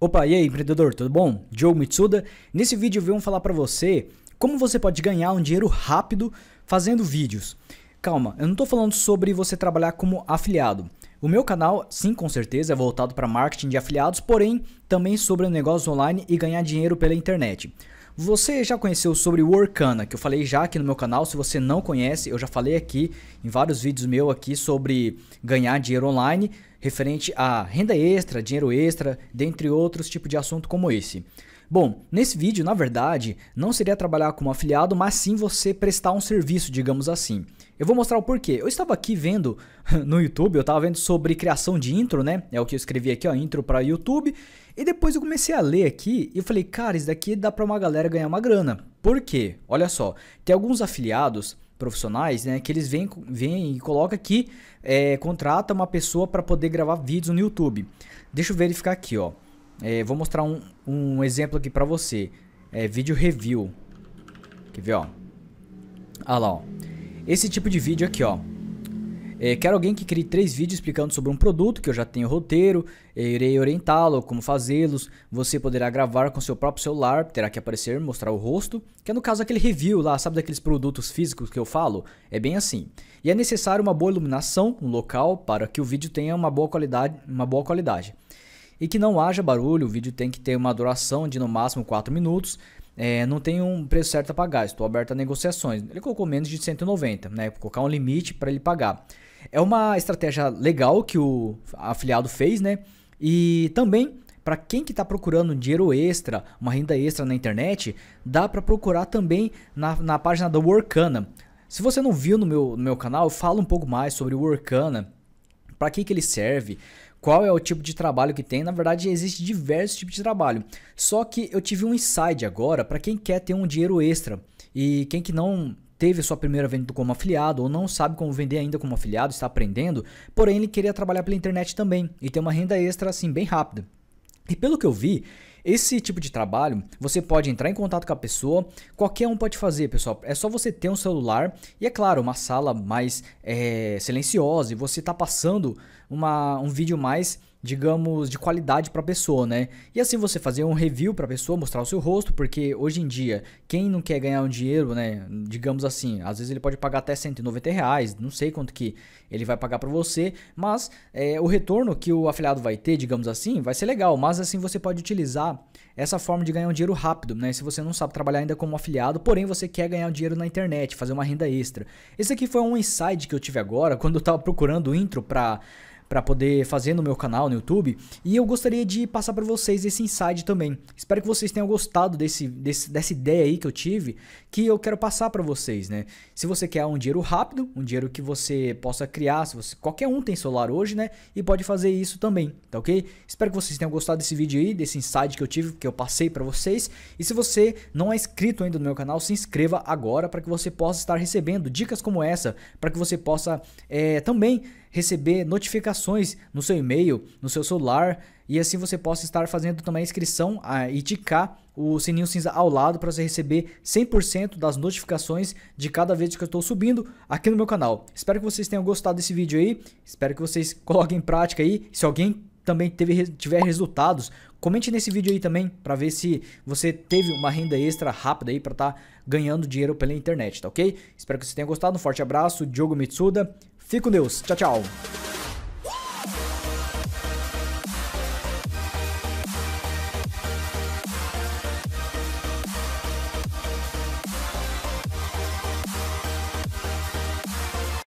Opa, e aí empreendedor, tudo bom? Joe Mitsuda. Nesse vídeo vamos falar para você como você pode ganhar um dinheiro rápido fazendo vídeos. Calma, eu não estou falando sobre você trabalhar como afiliado. O meu canal, sim, com certeza, é voltado para marketing de afiliados, porém também sobre negócios online e ganhar dinheiro pela internet. Você já conheceu sobre o Orkana, que eu falei já aqui no meu canal. Se você não conhece, eu já falei aqui em vários vídeos meus aqui sobre ganhar dinheiro online referente a renda extra, dinheiro extra, dentre outros tipos de assunto como esse. Bom, nesse vídeo, na verdade, não seria trabalhar como afiliado, mas sim você prestar um serviço, digamos assim. Eu vou mostrar o porquê. Eu estava aqui vendo no YouTube, eu estava vendo sobre criação de intro, né? É o que eu escrevi aqui, ó, intro para YouTube. E depois eu comecei a ler aqui e eu falei, cara, isso daqui dá para uma galera ganhar uma grana. Por quê? Olha só, tem alguns afiliados profissionais, né? Que eles vêm, vêm e colocam aqui, é, contrata uma pessoa para poder gravar vídeos no YouTube. Deixa eu verificar aqui, ó. É, vou mostrar um, um exemplo aqui para você. É, vídeo review. Quer ver, ó? Ah lá, ó. Esse tipo de vídeo aqui, ó. É, quero alguém que crie três vídeos explicando sobre um produto que eu já tenho roteiro, é, irei orientá-lo, como fazê-los. Você poderá gravar com seu próprio celular, terá que aparecer, mostrar o rosto, que é no caso aquele review lá, sabe daqueles produtos físicos que eu falo? É bem assim. E é necessário uma boa iluminação, um local para que o vídeo tenha uma boa qualidade, uma boa qualidade. E que não haja barulho, o vídeo tem que ter uma duração de no máximo 4 minutos é, não tem um preço certo a pagar, estou aberto a negociações. Ele colocou menos de 190, né? Colocar um limite para ele pagar. É uma estratégia legal que o afiliado fez, né? E também para quem que está procurando dinheiro extra, uma renda extra na internet, dá para procurar também na, na página da Workana. Se você não viu no meu, no meu canal, falo um pouco mais sobre o Workana para que, que ele serve? Qual é o tipo de trabalho que tem? Na verdade, existe diversos tipos de trabalho. Só que eu tive um insight agora para quem quer ter um dinheiro extra e quem que não teve sua primeira venda como afiliado ou não sabe como vender ainda como afiliado, está aprendendo, porém ele queria trabalhar pela internet também e ter uma renda extra assim bem rápida. E pelo que eu vi, esse tipo de trabalho, você pode entrar em contato com a pessoa, qualquer um pode fazer, pessoal. É só você ter um celular e, é claro, uma sala mais é, silenciosa e você está passando uma, um vídeo mais digamos, de qualidade para a pessoa, né? E assim você fazer um review para a pessoa, mostrar o seu rosto, porque hoje em dia, quem não quer ganhar um dinheiro, né? Digamos assim, às vezes ele pode pagar até 190 reais, não sei quanto que ele vai pagar para você, mas é, o retorno que o afiliado vai ter, digamos assim, vai ser legal, mas assim você pode utilizar essa forma de ganhar um dinheiro rápido, né? Se você não sabe trabalhar ainda como afiliado, porém você quer ganhar um dinheiro na internet, fazer uma renda extra. Esse aqui foi um insight que eu tive agora, quando eu estava procurando intro para para poder fazer no meu canal no YouTube. E eu gostaria de passar para vocês esse insight também. Espero que vocês tenham gostado desse, desse dessa ideia aí que eu tive, que eu quero passar para vocês, né? Se você quer um dinheiro rápido, um dinheiro que você possa criar, se você qualquer um tem celular hoje, né? E pode fazer isso também, tá OK? Espero que vocês tenham gostado desse vídeo aí, desse insight que eu tive, que eu passei para vocês. E se você não é inscrito ainda no meu canal, se inscreva agora para que você possa estar recebendo dicas como essa, para que você possa é, também receber notificações notificações no seu e-mail, no seu celular, e assim você possa estar fazendo também a inscrição ah, e ticar o sininho cinza ao lado para você receber 100% das notificações de cada vez que eu estou subindo aqui no meu canal. Espero que vocês tenham gostado desse vídeo aí, espero que vocês coloquem em prática aí. Se alguém também teve, tiver resultados, comente nesse vídeo aí também para ver se você teve uma renda extra rápida aí para estar tá ganhando dinheiro pela internet, tá ok? Espero que vocês tenham gostado, um forte abraço, Diogo Mitsuda, fico com Deus, tchau, tchau!